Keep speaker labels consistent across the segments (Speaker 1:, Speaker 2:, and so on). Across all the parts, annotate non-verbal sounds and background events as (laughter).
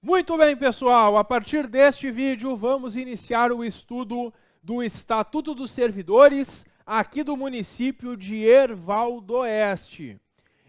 Speaker 1: Muito bem, pessoal, a partir deste vídeo vamos iniciar o estudo do Estatuto dos Servidores aqui do município de Erval do Oeste.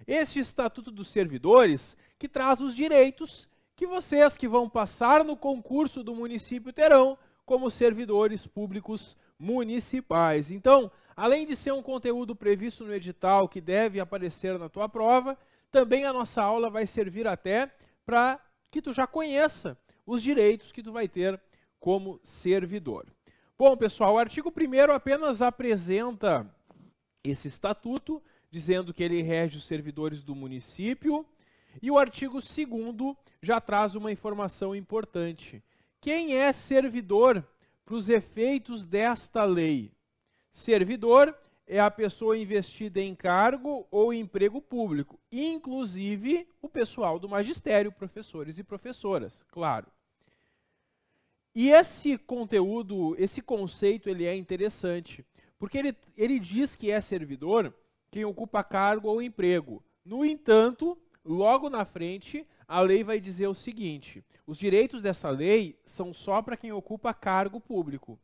Speaker 1: Este Estatuto dos Servidores que traz os direitos que vocês que vão passar no concurso do município terão como servidores públicos municipais. Então, além de ser um conteúdo previsto no edital que deve aparecer na tua prova, também a nossa aula vai servir até para que tu já conheça os direitos que tu vai ter como servidor. Bom, pessoal, o artigo 1 apenas apresenta esse estatuto, dizendo que ele rege os servidores do município, e o artigo 2 já traz uma informação importante. Quem é servidor para os efeitos desta lei? Servidor é a pessoa investida em cargo ou emprego público, inclusive o pessoal do magistério, professores e professoras, claro. E esse conteúdo, esse conceito, ele é interessante, porque ele, ele diz que é servidor quem ocupa cargo ou emprego. No entanto, logo na frente, a lei vai dizer o seguinte: os direitos dessa lei são só para quem ocupa cargo público.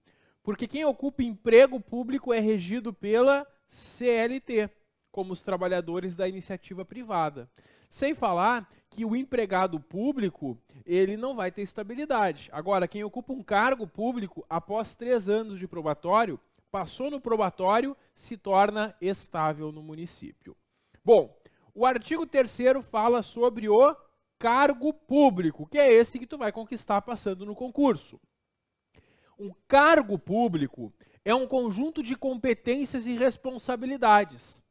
Speaker 1: Porque quem ocupa emprego público é regido pela CLT, como os trabalhadores da iniciativa privada. Sem falar que o empregado público, ele não vai ter estabilidade. Agora, quem ocupa um cargo público, após três anos de probatório, passou no probatório, se torna estável no município. Bom, o artigo 3 fala sobre o cargo público, que é esse que tu vai conquistar passando no concurso. Um cargo público é um conjunto de competências e responsabilidades.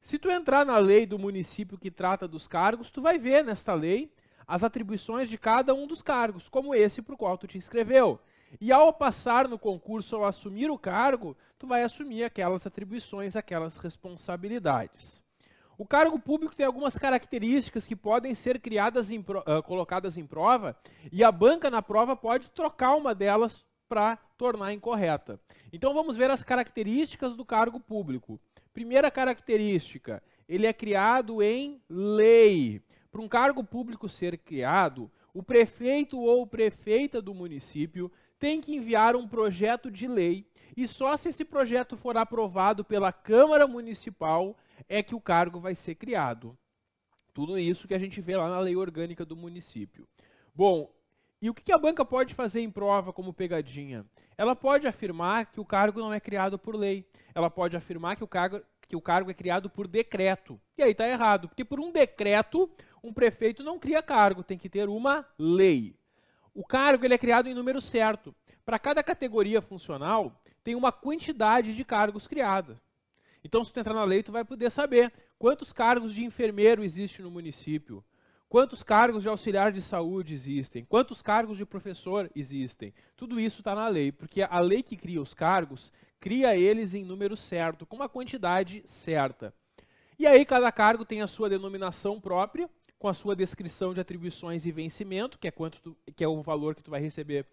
Speaker 1: Se tu entrar na lei do município que trata dos cargos, tu vai ver nesta lei as atribuições de cada um dos cargos, como esse para o qual tu te inscreveu. E ao passar no concurso ou assumir o cargo, tu vai assumir aquelas atribuições, aquelas responsabilidades. O cargo público tem algumas características que podem ser criadas em, uh, colocadas em prova, e a banca na prova pode trocar uma delas para tornar incorreta. Então vamos ver as características do cargo público. Primeira característica, ele é criado em lei. Para um cargo público ser criado, o prefeito ou prefeita do município tem que enviar um projeto de lei e só se esse projeto for aprovado pela Câmara Municipal é que o cargo vai ser criado. Tudo isso que a gente vê lá na lei orgânica do município. Bom, e o que a banca pode fazer em prova como pegadinha? Ela pode afirmar que o cargo não é criado por lei. Ela pode afirmar que o cargo, que o cargo é criado por decreto. E aí está errado, porque por um decreto, um prefeito não cria cargo, tem que ter uma lei. O cargo ele é criado em número certo. Para cada categoria funcional, tem uma quantidade de cargos criada. Então, se tu entrar na lei, tu vai poder saber quantos cargos de enfermeiro existe no município, Quantos cargos de auxiliar de saúde existem? Quantos cargos de professor existem? Tudo isso está na lei, porque a lei que cria os cargos cria eles em número certo, com uma quantidade certa. E aí cada cargo tem a sua denominação própria, com a sua descrição de atribuições e vencimento, que é quanto tu, que é o valor que tu vai receber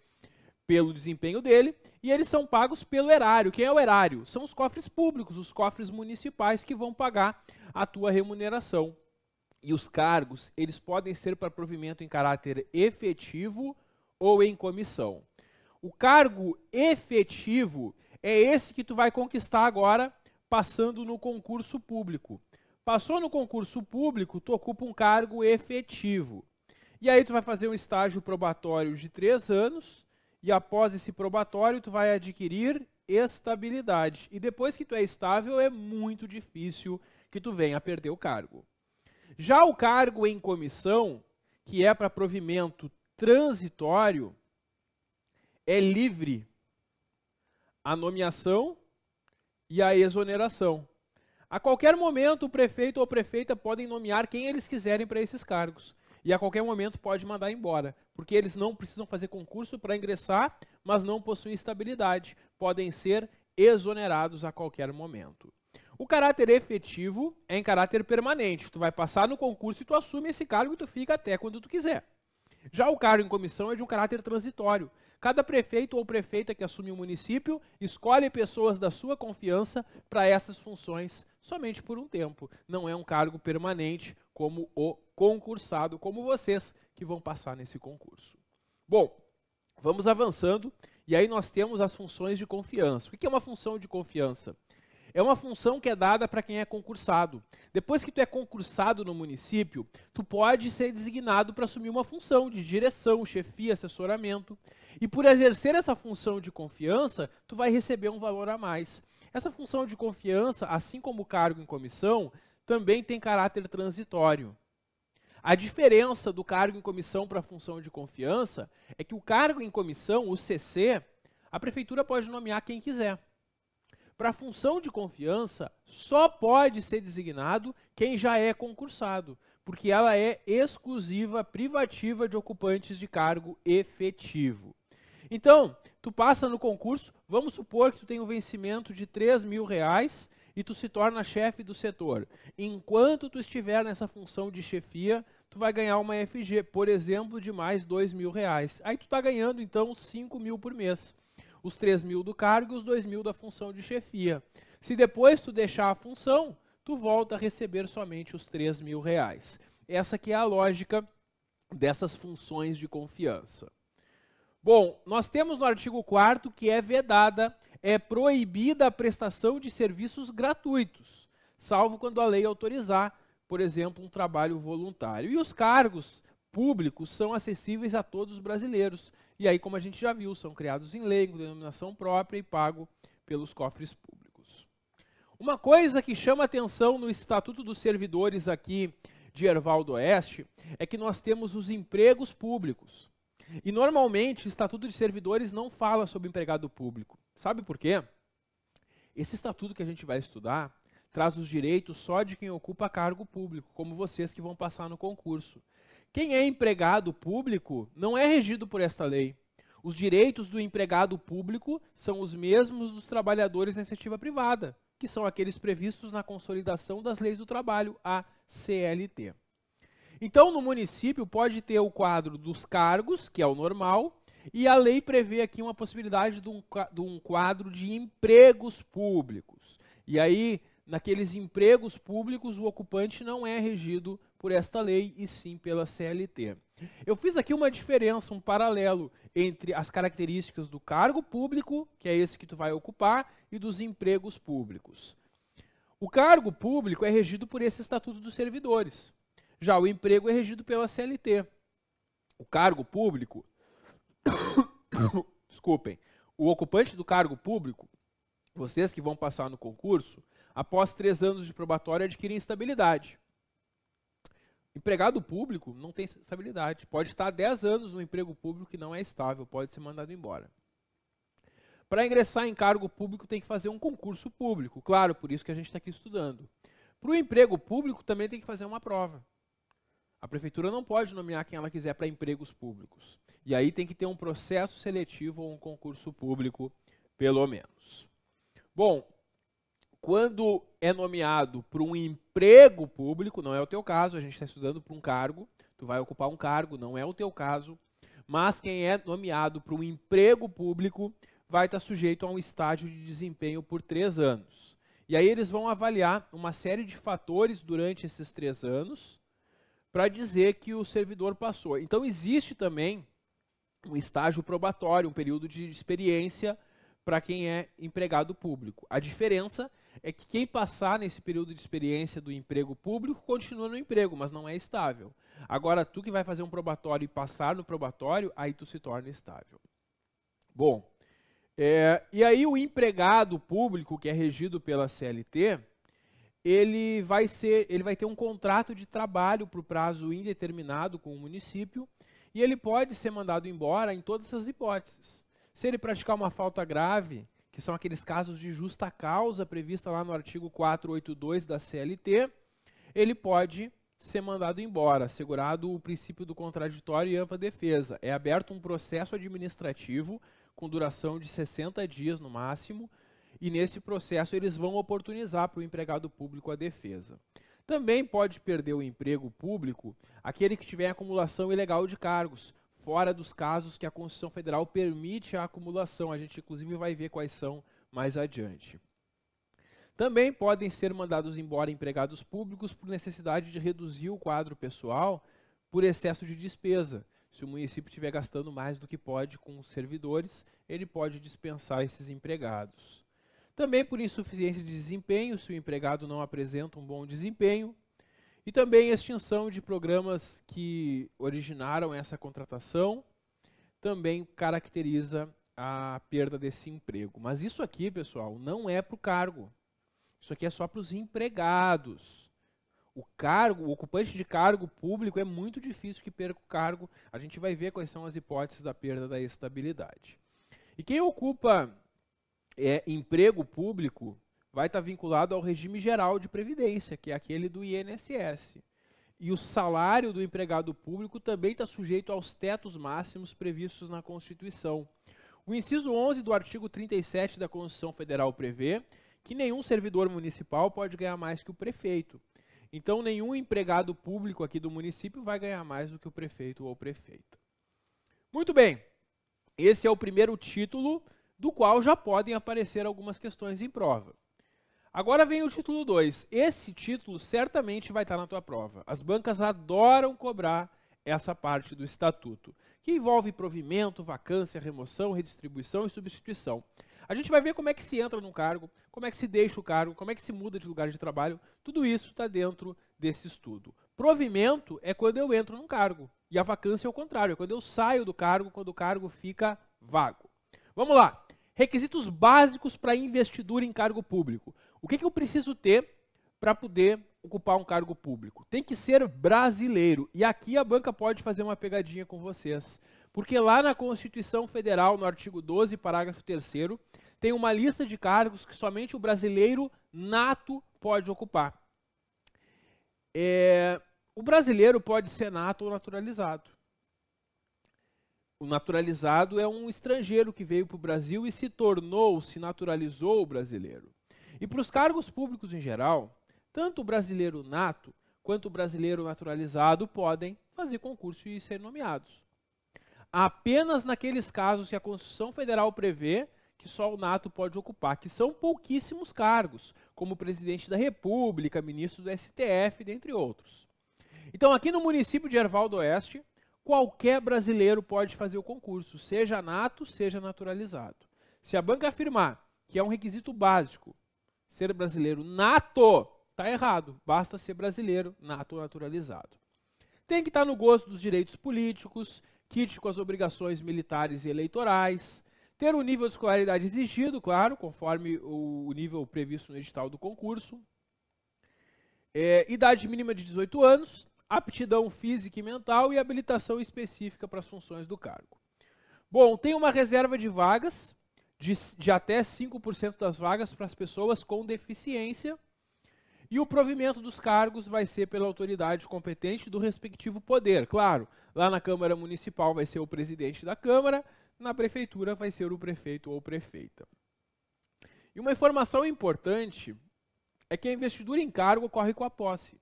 Speaker 1: pelo desempenho dele, e eles são pagos pelo erário. Quem é o erário? São os cofres públicos, os cofres municipais que vão pagar a tua remuneração e os cargos, eles podem ser para provimento em caráter efetivo ou em comissão. O cargo efetivo é esse que tu vai conquistar agora passando no concurso público. Passou no concurso público, tu ocupa um cargo efetivo. E aí tu vai fazer um estágio probatório de três anos e após esse probatório tu vai adquirir estabilidade. E depois que tu é estável, é muito difícil que tu venha a perder o cargo. Já o cargo em comissão, que é para provimento transitório, é livre a nomeação e a exoneração. A qualquer momento, o prefeito ou prefeita podem nomear quem eles quiserem para esses cargos. E a qualquer momento pode mandar embora, porque eles não precisam fazer concurso para ingressar, mas não possuem estabilidade. Podem ser exonerados a qualquer momento. O caráter efetivo é em caráter permanente. Tu vai passar no concurso e tu assume esse cargo e tu fica até quando tu quiser. Já o cargo em comissão é de um caráter transitório. Cada prefeito ou prefeita que assume o um município escolhe pessoas da sua confiança para essas funções somente por um tempo. Não é um cargo permanente como o concursado, como vocês que vão passar nesse concurso. Bom, vamos avançando e aí nós temos as funções de confiança. O que é uma função de confiança? É uma função que é dada para quem é concursado. Depois que tu é concursado no município, tu pode ser designado para assumir uma função de direção, chefia, assessoramento. E por exercer essa função de confiança, tu vai receber um valor a mais. Essa função de confiança, assim como o cargo em comissão, também tem caráter transitório. A diferença do cargo em comissão para a função de confiança é que o cargo em comissão, o CC, a prefeitura pode nomear quem quiser. Para a função de confiança, só pode ser designado quem já é concursado, porque ela é exclusiva, privativa de ocupantes de cargo efetivo. Então, tu passa no concurso, vamos supor que tu tem um vencimento de 3 mil reais e tu se torna chefe do setor. Enquanto tu estiver nessa função de chefia, tu vai ganhar uma FG, por exemplo, de mais 2 mil reais. Aí tu está ganhando, então, 5 mil por mês os 3 mil do cargo e os 2 mil da função de chefia. Se depois tu deixar a função, tu volta a receber somente os 3 mil reais. Essa que é a lógica dessas funções de confiança. Bom, nós temos no artigo 4 que é vedada, é proibida a prestação de serviços gratuitos, salvo quando a lei autorizar, por exemplo, um trabalho voluntário. E os cargos públicos são acessíveis a todos os brasileiros, e aí, como a gente já viu, são criados em lei, com denominação própria e pago pelos cofres públicos. Uma coisa que chama atenção no Estatuto dos Servidores aqui de Ervaldo Oeste é que nós temos os empregos públicos. E normalmente o Estatuto de Servidores não fala sobre empregado público. Sabe por quê? Esse estatuto que a gente vai estudar traz os direitos só de quem ocupa cargo público, como vocês que vão passar no concurso. Quem é empregado público não é regido por esta lei. Os direitos do empregado público são os mesmos dos trabalhadores na iniciativa privada, que são aqueles previstos na Consolidação das Leis do Trabalho, a CLT. Então, no município, pode ter o quadro dos cargos, que é o normal, e a lei prevê aqui uma possibilidade de um quadro de empregos públicos. E aí, naqueles empregos públicos, o ocupante não é regido por esta lei e sim pela CLT. Eu fiz aqui uma diferença, um paralelo entre as características do cargo público, que é esse que tu vai ocupar, e dos empregos públicos. O cargo público é regido por esse Estatuto dos Servidores. Já o emprego é regido pela CLT. O cargo público, (coughs) desculpem, o ocupante do cargo público, vocês que vão passar no concurso, após três anos de probatório adquirem estabilidade. Empregado público não tem estabilidade. Pode estar 10 anos no emprego público que não é estável, pode ser mandado embora. Para ingressar em cargo público tem que fazer um concurso público, claro, por isso que a gente está aqui estudando. Para o emprego público também tem que fazer uma prova. A prefeitura não pode nomear quem ela quiser para empregos públicos. E aí tem que ter um processo seletivo ou um concurso público, pelo menos. Bom, quando é nomeado para um emprego público, não é o teu caso, a gente está estudando para um cargo, tu vai ocupar um cargo, não é o teu caso, mas quem é nomeado para um emprego público vai estar tá sujeito a um estágio de desempenho por três anos. E aí eles vão avaliar uma série de fatores durante esses três anos para dizer que o servidor passou. Então existe também um estágio probatório, um período de experiência para quem é empregado público. A diferença é que quem passar nesse período de experiência do emprego público continua no emprego, mas não é estável. Agora, tu que vai fazer um probatório e passar no probatório, aí tu se torna estável. Bom, é, e aí o empregado público, que é regido pela CLT, ele vai, ser, ele vai ter um contrato de trabalho para o prazo indeterminado com o município e ele pode ser mandado embora em todas as hipóteses. Se ele praticar uma falta grave, que são aqueles casos de justa causa prevista lá no artigo 482 da CLT, ele pode ser mandado embora, segurado o princípio do contraditório e ampla defesa. É aberto um processo administrativo com duração de 60 dias no máximo, e nesse processo eles vão oportunizar para o empregado público a defesa. Também pode perder o emprego público aquele que tiver acumulação ilegal de cargos, fora dos casos que a Constituição Federal permite a acumulação. A gente, inclusive, vai ver quais são mais adiante. Também podem ser mandados embora empregados públicos por necessidade de reduzir o quadro pessoal por excesso de despesa. Se o município estiver gastando mais do que pode com os servidores, ele pode dispensar esses empregados. Também por insuficiência de desempenho, se o empregado não apresenta um bom desempenho, e também a extinção de programas que originaram essa contratação também caracteriza a perda desse emprego. Mas isso aqui, pessoal, não é para o cargo. Isso aqui é só para os empregados. O cargo, o ocupante de cargo público é muito difícil que perca o cargo. A gente vai ver quais são as hipóteses da perda da estabilidade. E quem ocupa é, emprego público vai estar tá vinculado ao regime geral de previdência, que é aquele do INSS. E o salário do empregado público também está sujeito aos tetos máximos previstos na Constituição. O inciso 11 do artigo 37 da Constituição Federal prevê que nenhum servidor municipal pode ganhar mais que o prefeito. Então, nenhum empregado público aqui do município vai ganhar mais do que o prefeito ou prefeita. Muito bem, esse é o primeiro título do qual já podem aparecer algumas questões em prova. Agora vem o título 2. Esse título certamente vai estar na tua prova. As bancas adoram cobrar essa parte do estatuto, que envolve provimento, vacância, remoção, redistribuição e substituição. A gente vai ver como é que se entra num cargo, como é que se deixa o cargo, como é que se muda de lugar de trabalho. Tudo isso está dentro desse estudo. Provimento é quando eu entro num cargo. E a vacância é o contrário, é quando eu saio do cargo, quando o cargo fica vago. Vamos lá. Requisitos básicos para investidura em cargo público. O que, que eu preciso ter para poder ocupar um cargo público? Tem que ser brasileiro. E aqui a banca pode fazer uma pegadinha com vocês. Porque lá na Constituição Federal, no artigo 12, parágrafo 3, tem uma lista de cargos que somente o brasileiro nato pode ocupar. É, o brasileiro pode ser nato ou naturalizado. O naturalizado é um estrangeiro que veio para o Brasil e se tornou, se naturalizou brasileiro. E para os cargos públicos em geral, tanto o brasileiro nato quanto o brasileiro naturalizado podem fazer concurso e ser nomeados. Apenas naqueles casos que a Constituição Federal prevê que só o nato pode ocupar, que são pouquíssimos cargos, como presidente da República, ministro do STF, dentre outros. Então, aqui no município de Ervaldo Oeste, qualquer brasileiro pode fazer o concurso, seja nato, seja naturalizado. Se a banca afirmar que é um requisito básico ser brasileiro nato, está errado. Basta ser brasileiro nato ou naturalizado. Tem que estar tá no gosto dos direitos políticos, kit com as obrigações militares e eleitorais, ter o um nível de escolaridade exigido, claro, conforme o nível previsto no edital do concurso, é, idade mínima de 18 anos, aptidão física e mental e habilitação específica para as funções do cargo. Bom, tem uma reserva de vagas, de, de até 5% das vagas para as pessoas com deficiência, e o provimento dos cargos vai ser pela autoridade competente do respectivo poder. Claro, lá na Câmara Municipal vai ser o presidente da Câmara, na Prefeitura vai ser o prefeito ou prefeita. E uma informação importante é que a investidura em cargo ocorre com a posse.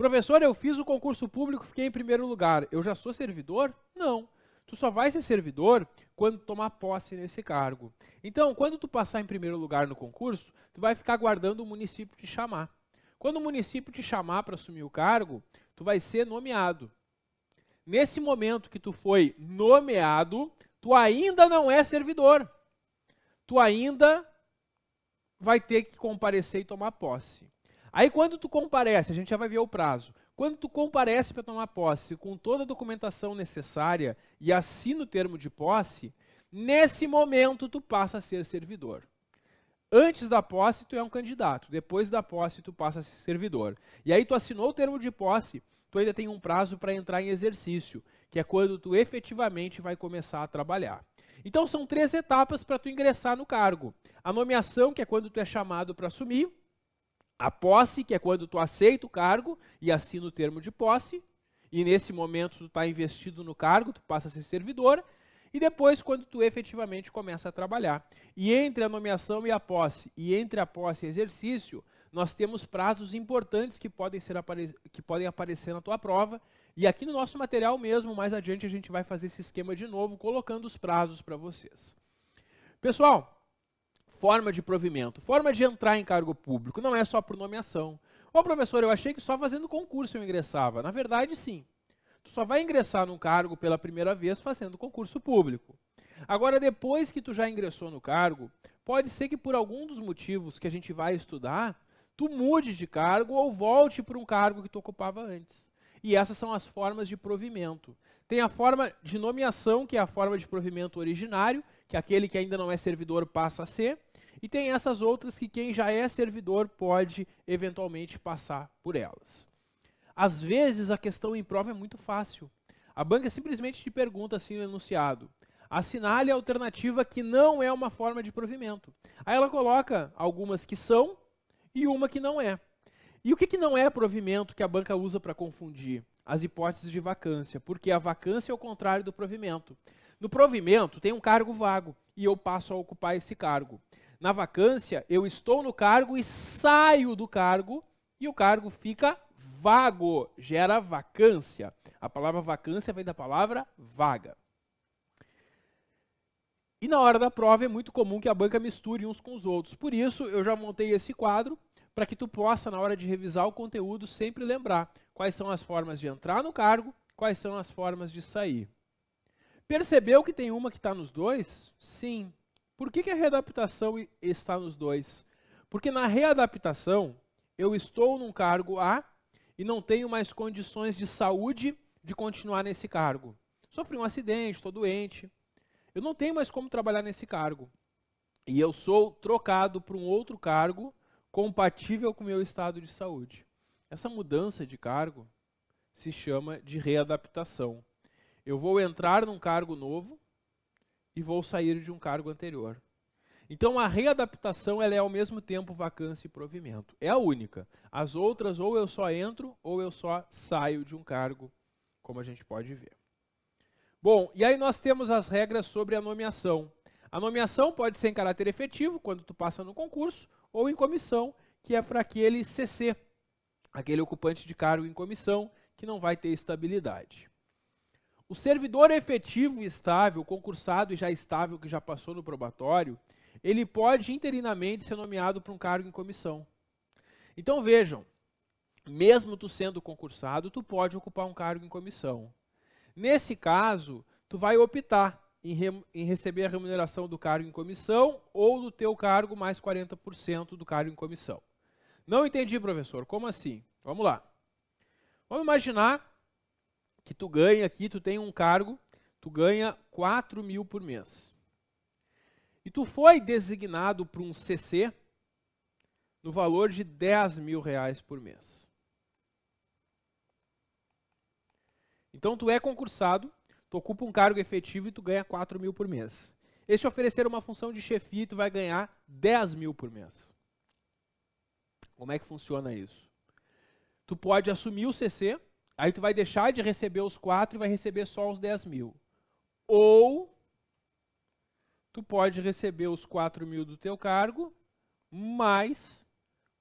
Speaker 1: Professor, eu fiz o concurso público, fiquei em primeiro lugar. Eu já sou servidor? Não. Tu só vai ser servidor quando tomar posse nesse cargo. Então, quando tu passar em primeiro lugar no concurso, tu vai ficar aguardando o município te chamar. Quando o município te chamar para assumir o cargo, tu vai ser nomeado. Nesse momento que tu foi nomeado, tu ainda não é servidor. Tu ainda vai ter que comparecer e tomar posse. Aí quando tu comparece, a gente já vai ver o prazo. Quando tu comparece para tomar posse com toda a documentação necessária e assina o termo de posse, nesse momento tu passa a ser servidor. Antes da posse, tu é um candidato. Depois da posse, tu passa a ser servidor. E aí tu assinou o termo de posse, tu ainda tem um prazo para entrar em exercício, que é quando tu efetivamente vai começar a trabalhar. Então são três etapas para tu ingressar no cargo. A nomeação, que é quando tu é chamado para assumir. A posse, que é quando tu aceita o cargo e assina o termo de posse, e nesse momento tu está investido no cargo, tu passa a ser servidor, e depois quando tu efetivamente começa a trabalhar. E entre a nomeação e a posse, e entre a posse e exercício, nós temos prazos importantes que podem, ser que podem aparecer na tua prova, e aqui no nosso material mesmo, mais adiante, a gente vai fazer esse esquema de novo, colocando os prazos para vocês. Pessoal, forma de provimento, forma de entrar em cargo público, não é só por nomeação. Ô professor, eu achei que só fazendo concurso eu ingressava. Na verdade, sim. Tu só vai ingressar num cargo pela primeira vez fazendo concurso público. Agora, depois que tu já ingressou no cargo, pode ser que por algum dos motivos que a gente vai estudar, tu mude de cargo ou volte para um cargo que tu ocupava antes. E essas são as formas de provimento. Tem a forma de nomeação, que é a forma de provimento originário, que aquele que ainda não é servidor passa a ser. E tem essas outras que quem já é servidor pode eventualmente passar por elas. Às vezes a questão em prova é muito fácil. A banca é simplesmente te pergunta assim no enunciado: assinale a alternativa que não é uma forma de provimento. Aí ela coloca algumas que são e uma que não é. E o que, que não é provimento que a banca usa para confundir? As hipóteses de vacância, porque a vacância é o contrário do provimento. No provimento tem um cargo vago e eu passo a ocupar esse cargo. Na vacância, eu estou no cargo e saio do cargo e o cargo fica vago, gera vacância. A palavra vacância vem da palavra vaga. E na hora da prova é muito comum que a banca misture uns com os outros. Por isso, eu já montei esse quadro para que tu possa, na hora de revisar o conteúdo, sempre lembrar quais são as formas de entrar no cargo, quais são as formas de sair. Percebeu que tem uma que está nos dois? Sim. Por que, que a readaptação está nos dois? Porque na readaptação, eu estou num cargo A e não tenho mais condições de saúde de continuar nesse cargo. Sofri um acidente, estou doente. Eu não tenho mais como trabalhar nesse cargo. E eu sou trocado para um outro cargo compatível com o meu estado de saúde. Essa mudança de cargo se chama de readaptação. Eu vou entrar num cargo novo e vou sair de um cargo anterior. Então a readaptação ela é ao mesmo tempo vacância e provimento. É a única. As outras ou eu só entro ou eu só saio de um cargo, como a gente pode ver. Bom, e aí nós temos as regras sobre a nomeação. A nomeação pode ser em caráter efetivo, quando tu passa no concurso, ou em comissão, que é para aquele CC, aquele ocupante de cargo em comissão que não vai ter estabilidade. O servidor efetivo e estável, concursado e já estável que já passou no probatório, ele pode interinamente ser nomeado para um cargo em comissão. Então vejam, mesmo tu sendo concursado, tu pode ocupar um cargo em comissão. Nesse caso, tu vai optar em, re em receber a remuneração do cargo em comissão ou do teu cargo mais 40% do cargo em comissão. Não entendi, professor. Como assim? Vamos lá. Vamos imaginar que tu ganha aqui, tu tem um cargo, tu ganha 4 mil por mês. E tu foi designado para um CC no valor de 10 mil reais por mês. Então tu é concursado, tu ocupa um cargo efetivo e tu ganha 4 mil por mês. E oferecer uma função de chefia, tu vai ganhar 10 mil por mês. Como é que funciona isso? Tu pode assumir o CC, Aí tu vai deixar de receber os 4 e vai receber só os 10 mil. Ou tu pode receber os 4 mil do teu cargo mais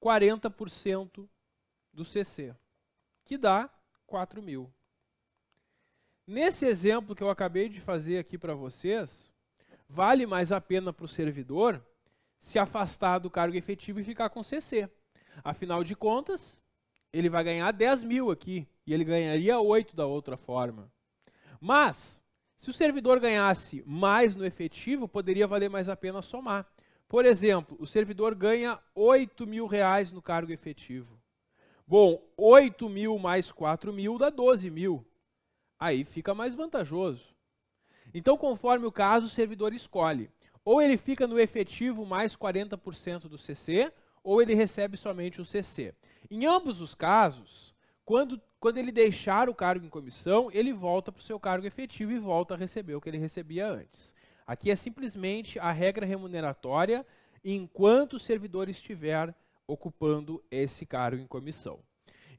Speaker 1: 40% do CC, que dá 4 mil. Nesse exemplo que eu acabei de fazer aqui para vocês, vale mais a pena para o servidor se afastar do cargo efetivo e ficar com CC. Afinal de contas, ele vai ganhar 10 mil aqui e ele ganharia 8 da outra forma. Mas, se o servidor ganhasse mais no efetivo, poderia valer mais a pena somar. Por exemplo, o servidor ganha 8 mil reais no cargo efetivo. Bom, 8 mil mais 4 mil dá 12 mil. Aí fica mais vantajoso. Então, conforme o caso, o servidor escolhe. Ou ele fica no efetivo mais 40% do CC, ou ele recebe somente o CC. Em ambos os casos, quando, quando ele deixar o cargo em comissão, ele volta para o seu cargo efetivo e volta a receber o que ele recebia antes. Aqui é simplesmente a regra remuneratória enquanto o servidor estiver ocupando esse cargo em comissão.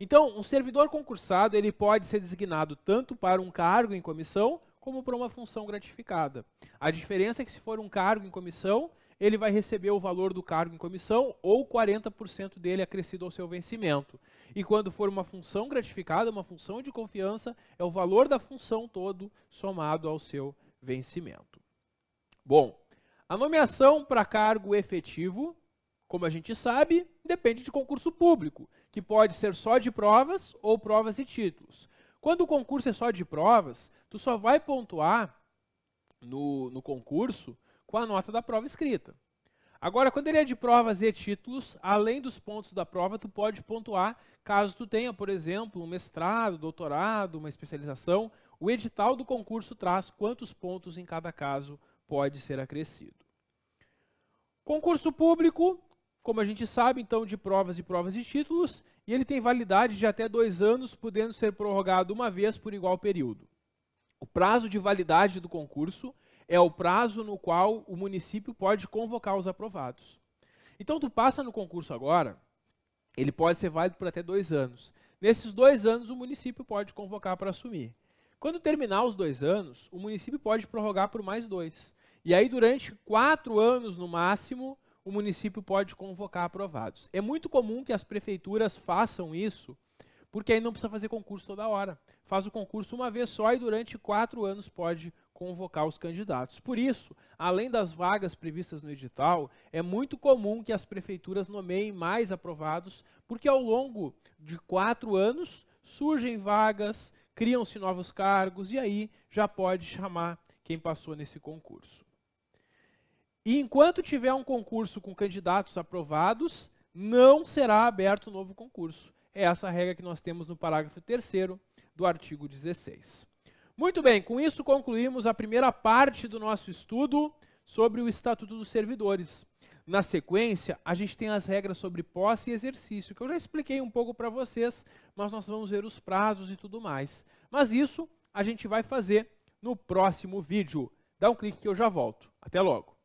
Speaker 1: Então, um servidor concursado ele pode ser designado tanto para um cargo em comissão como para uma função gratificada. A diferença é que se for um cargo em comissão, ele vai receber o valor do cargo em comissão ou 40% dele acrescido ao seu vencimento. E quando for uma função gratificada, uma função de confiança, é o valor da função todo somado ao seu vencimento. Bom, a nomeação para cargo efetivo, como a gente sabe, depende de concurso público, que pode ser só de provas ou provas e títulos. Quando o concurso é só de provas, tu só vai pontuar no, no concurso com a nota da prova escrita. Agora, quando ele é de provas e títulos, além dos pontos da prova, tu pode pontuar caso tu tenha, por exemplo, um mestrado, doutorado, uma especialização. O edital do concurso traz quantos pontos em cada caso pode ser acrescido. Concurso público, como a gente sabe, então, de provas e provas e títulos, e ele tem validade de até dois anos, podendo ser prorrogado uma vez por igual período. O prazo de validade do concurso é o prazo no qual o município pode convocar os aprovados. Então, tu passa no concurso agora, ele pode ser válido por até dois anos. Nesses dois anos, o município pode convocar para assumir. Quando terminar os dois anos, o município pode prorrogar por mais dois. E aí, durante quatro anos no máximo, o município pode convocar aprovados. É muito comum que as prefeituras façam isso, porque aí não precisa fazer concurso toda hora. Faz o concurso uma vez só e durante quatro anos pode convocar os candidatos. Por isso, além das vagas previstas no edital, é muito comum que as prefeituras nomeiem mais aprovados, porque ao longo de quatro anos surgem vagas, criam-se novos cargos e aí já pode chamar quem passou nesse concurso. E enquanto tiver um concurso com candidatos aprovados, não será aberto novo concurso. É essa regra que nós temos no parágrafo 3 do artigo 16. Muito bem, com isso concluímos a primeira parte do nosso estudo sobre o Estatuto dos Servidores. Na sequência, a gente tem as regras sobre posse e exercício, que eu já expliquei um pouco para vocês, mas nós vamos ver os prazos e tudo mais. Mas isso a gente vai fazer no próximo vídeo. Dá um clique que eu já volto. Até logo!